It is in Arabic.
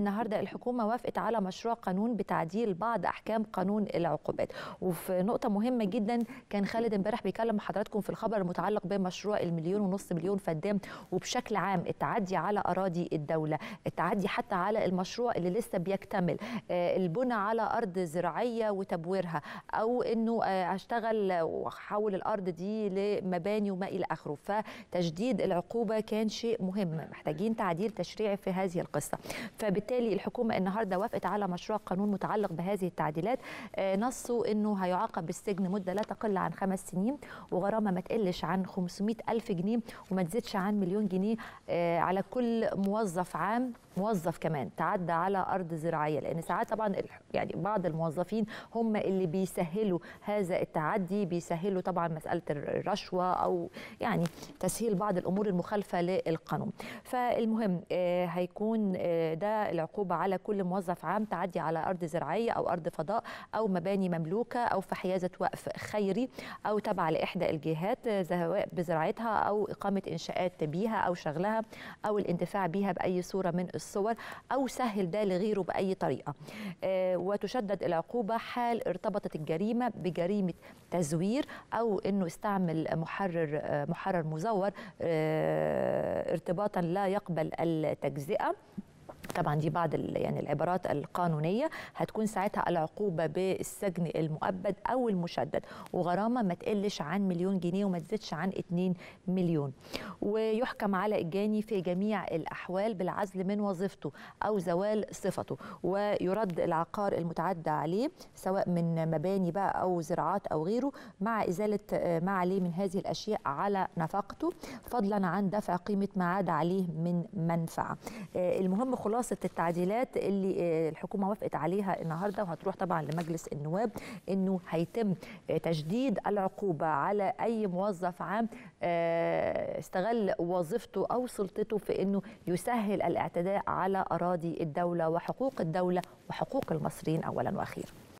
النهارده الحكومه وافقت على مشروع قانون بتعديل بعض احكام قانون العقوبات وفي نقطه مهمه جدا كان خالد امبارح بيكلم حضراتكم في الخبر المتعلق بمشروع المليون ونص مليون فدان وبشكل عام التعدي على اراضي الدوله التعدي حتى على المشروع اللي لسه بيكتمل آه، البنى على ارض زراعيه وتبويرها او انه آه، اشتغل واحول الارض دي لمباني وما الى اخره فتشديد العقوبه كان شيء مهم محتاجين تعديل تشريعي في هذه القصه فبالتالي وبالتالي الحكومه النهارده وافقت على مشروع قانون متعلق بهذه التعديلات آه، نصه انه هيعاقب بالسجن مده لا تقل عن خمس سنين وغرامه ما تقلش عن 500 الف جنيه وما تزيدش عن مليون جنيه آه، على كل موظف عام موظف كمان تعدى على ارض زراعيه لان ساعات طبعا يعني بعض الموظفين هم اللي بيسهلوا هذا التعدي بيسهلوا طبعا مساله الرشوه او يعني تسهيل بعض الامور المخالفه للقانون فالمهم آه، هيكون ده العقوبه على كل موظف عام تعدي على ارض زراعيه او ارض فضاء او مباني مملوكه او في حيازه وقف خيري او تابعه لاحدى الجهات سواء بزراعتها او اقامه انشاءات بيها او شغلها او الاندفاع بيها باي صوره من الصور او سهل ده لغيره باي طريقه آه، وتشدد العقوبه حال ارتبطت الجريمه بجريمه تزوير او انه استعمل محرر آه، محرر مزور آه، ارتباطا لا يقبل التجزئه طبعا دي بعض يعني العبارات القانونيه هتكون ساعتها العقوبه بالسجن المؤبد او المشدد وغرامه ما تقلش عن مليون جنيه وما تزيدش عن 2 مليون ويحكم على الجاني في جميع الأحوال بالعزل من وظيفته أو زوال صفته ويرد العقار المتعدى عليه سواء من مباني بقى أو زراعات أو غيره مع إزالة ما عليه من هذه الأشياء على نفقته فضلا عن دفع قيمة ما عاد عليه من منفعة آه، المهم خلاصة التعديلات اللي آه، الحكومة وافقت عليها النهاردة وهتروح طبعا لمجلس النواب أنه هيتم آه، تشديد العقوبة على أي موظف عام استغل يستغل وظيفته او سلطته في انه يسهل الاعتداء على اراضي الدوله وحقوق الدوله وحقوق المصريين اولا واخيرا